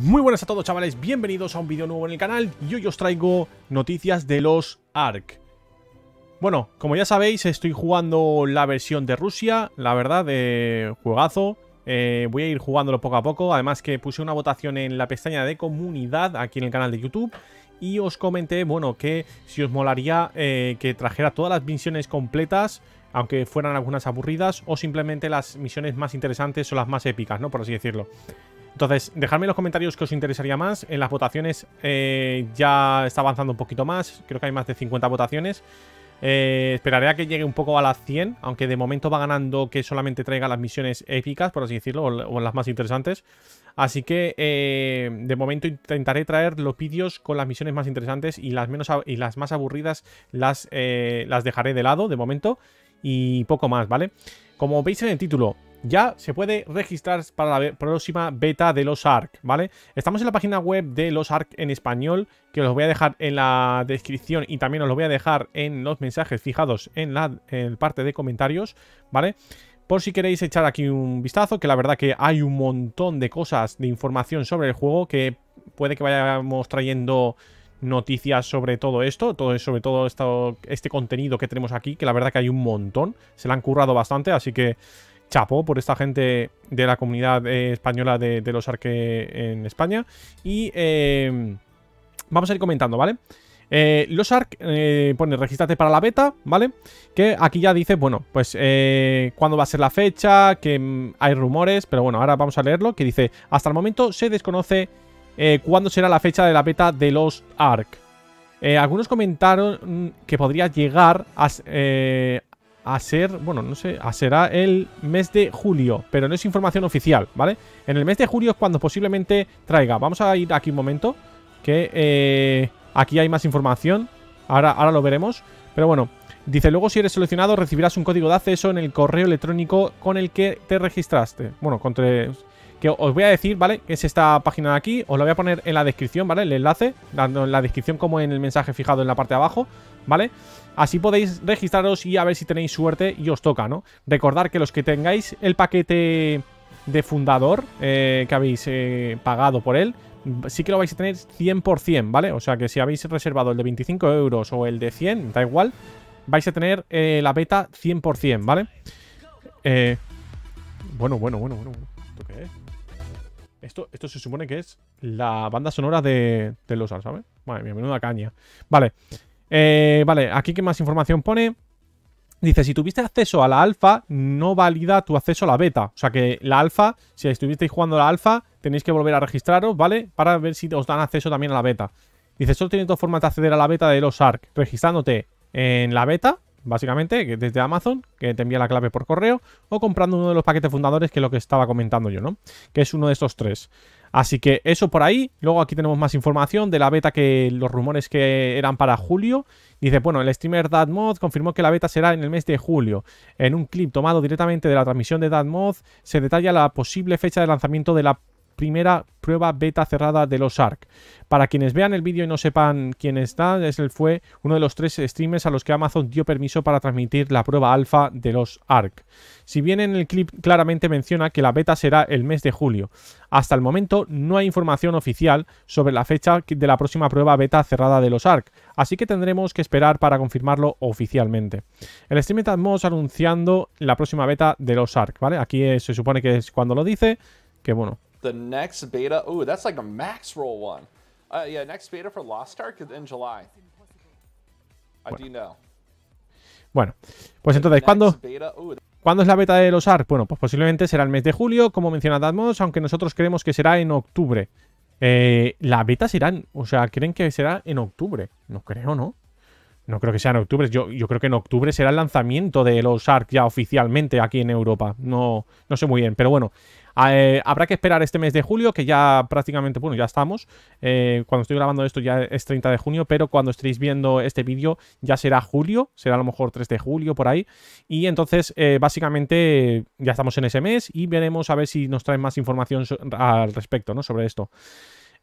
Muy buenas a todos chavales, bienvenidos a un vídeo nuevo en el canal y hoy os traigo noticias de los ARC. Bueno, como ya sabéis estoy jugando la versión de Rusia, la verdad, de juegazo. Eh, voy a ir jugándolo poco a poco, además que puse una votación en la pestaña de comunidad aquí en el canal de YouTube y os comenté, bueno, que si os molaría eh, que trajera todas las misiones completas aunque fueran algunas aburridas o simplemente las misiones más interesantes o las más épicas, ¿no? Por así decirlo. Entonces, dejadme en los comentarios que os interesaría más. En las votaciones eh, ya está avanzando un poquito más. Creo que hay más de 50 votaciones. Eh, esperaré a que llegue un poco a las 100, aunque de momento va ganando que solamente traiga las misiones épicas, por así decirlo, o, las más interesantes. Así que eh, de momento intentaré traer los vídeos con las misiones más interesantes y las, menos, y las más aburridas las, las dejaré de lado de momento y poco más, ¿vale? Como veis en el título, ya se puede registrar para la próxima beta de los ARC, ¿vale? Estamos en la página web de los ARC en español, que os voy a dejar en la descripción y también os lo voy a dejar en los mensajes fijados en la parte de comentarios, ¿vale? Por si queréis echar aquí un vistazo, que la verdad que hay un montón de cosas, de información sobre el juego, que puede que vayamos trayendo noticias sobre todo esto, todo, sobre todo este contenido que tenemos aquí, que la verdad que hay un montón, se la han currado bastante, así que Chapo, por esta gente de la comunidad eh, española de, los Arc en España. Y em, vamos a ir comentando, ¿vale? Eh, los ARC eh, pone regístrate para la beta, ¿vale? Que aquí ya dice, bueno, pues cuándo va a ser la fecha, que mm, hay rumores, pero bueno, ahora vamos a leerlo, que dice, hasta el momento se desconoce cuándo será la fecha de la beta de los ARC. algunos comentaron mm, que podría llegar a, a ser, bueno, no sé, a será el mes de julio, pero no es información oficial, ¿vale? En el mes de julio es cuando posiblemente traiga. Vamos a ir aquí un momento, que eh, aquí hay más información, ahora, ahora lo veremos, pero bueno. Dice, luego si eres seleccionado recibirás un código de acceso en el correo electrónico con el que te registraste. Bueno, con que os voy a decir, ¿vale? Que es esta página de aquí, os la voy a poner en la descripción, ¿vale? El enlace, Dando en la descripción como en el mensaje fijado en la parte de abajo, ¿vale? Así podéis registraros y a ver si tenéis suerte y os toca, ¿no? Recordar que los que tengáis el paquete de fundador eh, que habéis eh, pagado por él, sí que lo vais a tener 100%, ¿vale? O sea que si habéis reservado el de 25 euros o el de 100, da igual, vais a tener eh, la beta 100%, ¿vale? bueno, bueno, bueno, bueno. qué esto, se supone que es la banda sonora de, los ARK, ¿sabes? Madre mía, menuda caña. Vale. Eh, vale, aquí que más información pone. Dice, si tuviste acceso a la alfa, no valida tu acceso a la beta. O sea que la alfa, si estuvisteis jugando a la alfa, tenéis que volver a registraros, ¿vale? Para ver si os dan acceso también a la beta. Dice, solo tienes dos formas de acceder a la beta de los ARC. Registrándote en la beta básicamente, desde Amazon, que te envía la clave por correo, o comprando uno de los paquetes fundadores, que es lo que estaba comentando yo, ¿no? Que es uno de estos tres. Así que eso por ahí. Luego aquí tenemos más información de la beta que los rumores que eran para julio. Dice, bueno, el streamer DadMod confirmó que la beta será en el mes de julio. En un clip tomado directamente de la transmisión de DadMod se detalla la posible fecha de lanzamiento de la primera prueba beta cerrada de los ARC. Para quienes vean el vídeo y no sepan quién está, es el fue uno de los tres streamers a los que Amazon dio permiso para transmitir la prueba alfa de los ARC. Si bien en el clip claramente menciona que la beta será el mes de julio, hasta el momento no hay información oficial sobre la fecha de la próxima prueba beta cerrada de los ARC, así que tendremos que esperar para confirmarlo oficialmente. El streamer estamos anunciando la próxima beta de los ARC, ¿vale? Aquí eh, se supone que es cuando lo dice, que bueno, the next beta. that's like a max roll one. bueno. pues entonces, ¿cuándo? es la beta de los Bueno, pues posiblemente será el mes de julio, como menciona Datmos, aunque nosotros creemos que será en octubre. Eh, la beta será, o sea, creen que será en octubre. No creo, ¿no? No creo que sea en octubre. Yo, creo que en octubre será el lanzamiento de los ARC ya oficialmente aquí en Europa. No, no sé muy bien, pero bueno. Eh, habrá que esperar este mes de julio, que ya prácticamente, bueno, ya estamos. Eh, cuando estoy grabando esto ya es 30 de junio, pero cuando estéis viendo este vídeo ya será julio, será a lo mejor 3 de julio por ahí. Y entonces, eh, básicamente, ya estamos en ese mes y veremos a ver si nos traen más información al respecto, ¿no? Sobre esto.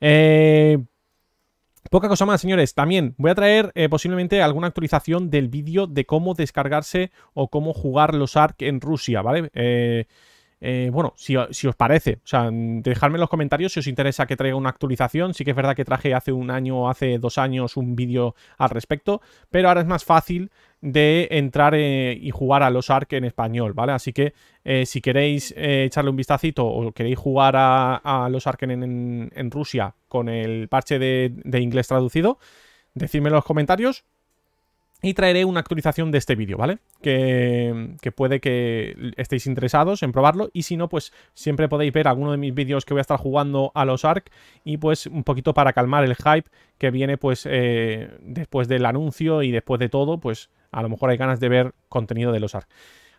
Eh Poca cosa más, señores. También voy a traer eh, posiblemente alguna actualización del vídeo de cómo descargarse o cómo jugar los ARK en Rusia, ¿vale? Eh, eh, bueno, si, os parece, o sea, dejadme en los comentarios si os interesa que traiga una actualización. Sí que es verdad que traje hace un año o hace dos años un vídeo al respecto, pero ahora es más fácil de entrar eh, y jugar a los ARC en español, ¿vale? Así que eh, si queréis echarle un vistacito o queréis jugar a, los ARC en, Rusia con el parche de, de inglés traducido, decidme en los comentarios y traeré una actualización de este vídeo, ¿vale? Que, puede que estéis interesados en probarlo y si no, pues siempre podéis ver alguno de mis vídeos que voy a estar jugando a los ARC y pues un poquito para calmar el hype que viene pues eh, después del anuncio y después de todo, pues a lo mejor hay ganas de ver contenido de los ARC.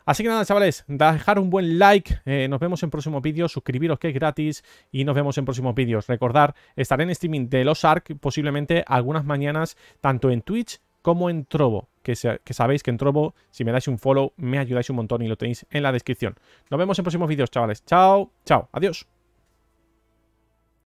Así que nada, chavales, dejar un buen like, eh, nos vemos en próximos vídeos, suscribiros que es gratis y nos vemos en próximos vídeos. Recordar, estaré en streaming de los ARC posiblemente algunas mañanas, tanto en Twitch como en Trobo, que, que sabéis que en Trobo, si me dais un follow, me ayudáis un montón y lo tenéis en la descripción. Nos vemos en próximos vídeos, chavales. Chao, chao, adiós.